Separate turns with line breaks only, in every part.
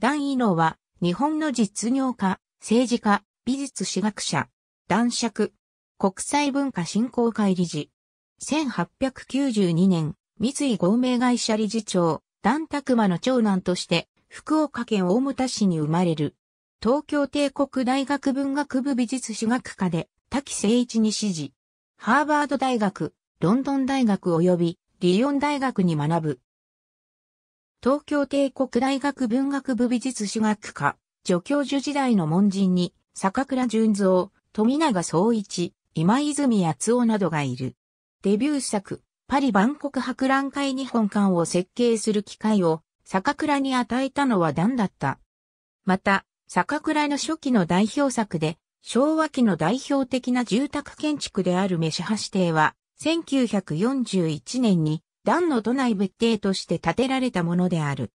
段井野は、日本の実業家、政治家、美術史学者、男爵、国際文化振興会理事。1892年、三井合名会社理事長、段拓馬の長男として、福岡県大牟田市に生まれる。東京帝国大学文学部美術史学科で、滝誠一に指示。ハーバード大学、ロンドン大学及びリヨン大学に学ぶ。東京帝国大学文学部美術史学科、助教授時代の門人に、坂倉淳三、富永総一、今泉厚夫などがいる。デビュー作、パリ万国博覧会日本館を設計する機会を、坂倉に与えたのは何だった。また、坂倉の初期の代表作で、昭和期の代表的な住宅建築である飯橋邸は、1941年に団の都内別邸として建てられたものである。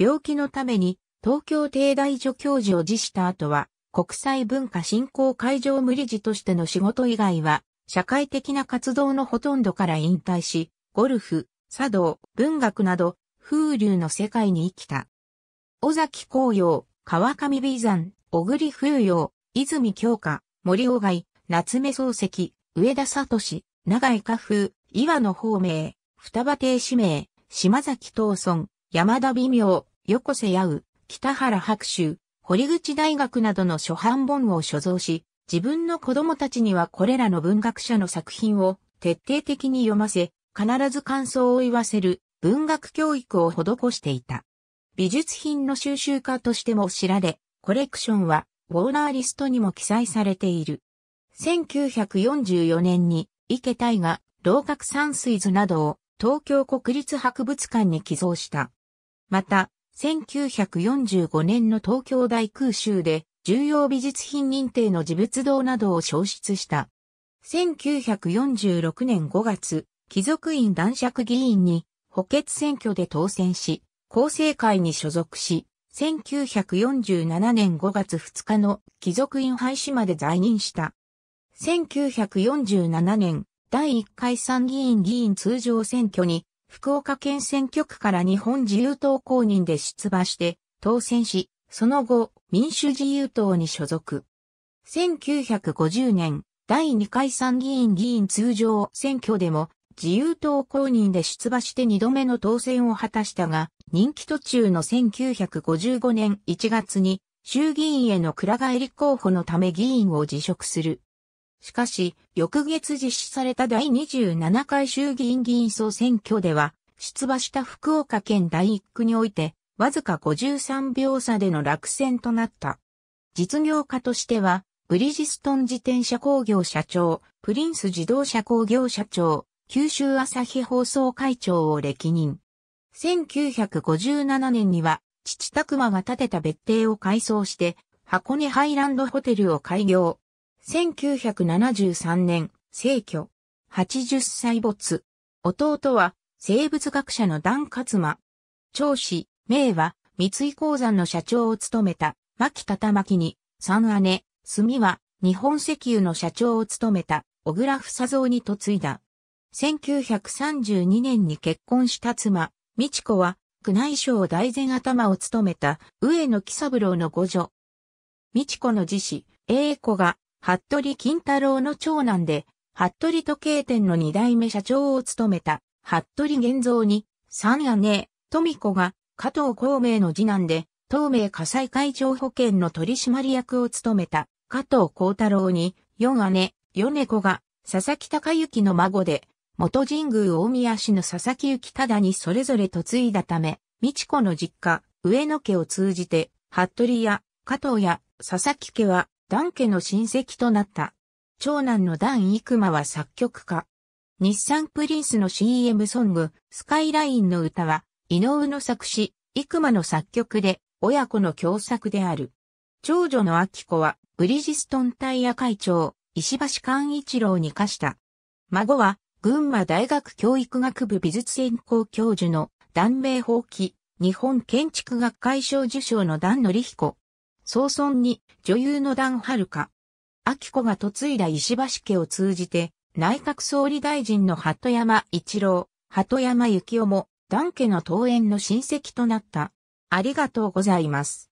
病気のために東京帝大助教授を辞した後は、国際文化振興会場無理事としての仕事以外は、社会的な活動のほとんどから引退し、ゴルフ、茶道、文学など、風流の世界に生きた。尾崎紅葉、川上美山、小栗風陽、泉京花、森尾外、夏目漱石、上田聡、長井花風、岩野方明、双葉亭氏名、島崎東村、山田美妙、横瀬八う、北原白秋、堀口大学などの初版本を所蔵し、自分の子供たちにはこれらの文学者の作品を徹底的に読ませ、必ず感想を言わせる文学教育を施していた。美術品の収集家としても知られ、コレクションはウォーナーリストにも記載されている。1944年に池大河、老角山水図などを東京国立博物館に寄贈した。また、1945年の東京大空襲で重要美術品認定の自物堂などを消失した。1946年5月、貴族院男爵議員に補欠選挙で当選し、厚生会に所属し、1947年5月2日の貴族院廃止まで在任した。1947年、第1回参議院議員通常選挙に、福岡県選挙区から日本自由党公認で出馬して、当選し、その後、民主自由党に所属。1950年、第2回参議院議員通常選挙でも、自由党公認で出馬して2度目の当選を果たしたが、任期途中の1955年1月に、衆議院へのくら替え立候補のため議員を辞職する。しかし、翌月実施された第27回衆議院議員総選挙では、出馬した福岡県第1区において、わずか53秒差での落選となった。実業家としては、ブリヂストン自転車工業社長、プリンス自動車工業社長、九州朝日放送会長を歴任。1957年には、父拓馬が建てた別邸を改装して、箱根ハイランドホテルを開業。1973年、逝去。80歳没。弟は、生物学者の段勝馬。長子、名は、三井鉱山の社長を務めた、牧畳巻に、三姉、墨は、日本石油の社長を務めた、小倉房蔵に嫁いだ。1932年に結婚した妻、美智子は、宮内省大前頭を務めた、上野喜三郎の五女。美智子の自子、英子が、服部金太郎の長男で、服部時計店の二代目社長を務めた、服部玄三に、三姉、富子が、加藤孔明の次男で、東明火災会長保険の取締役を務めた、加藤孝太郎に、四姉、米子が、佐々木隆之の孫で、元神宮大宮市の佐々木幸忠にそれぞれ嫁いだため、美智子の実家、上野家を通じて、服部や、加藤や、佐々木家は、ダン家の親戚となった。長男のダン・イクマは作曲家。日産プリンスの CM ソング、スカイラインの歌は、井上の作詞、イクマの作曲で、親子の共作である。長女の秋子は、ブリジストンタイヤ会長、石橋寛一郎に課した。孫は、群馬大学教育学部美術専攻教授の、断名法規、日本建築学会賞受賞の段ヒ彦、早々に女優の段春か。秋子が嫁いだ石橋家を通じて、内閣総理大臣の鳩山一郎、鳩山幸夫も、段家の登園の親戚となった。ありがとうございます。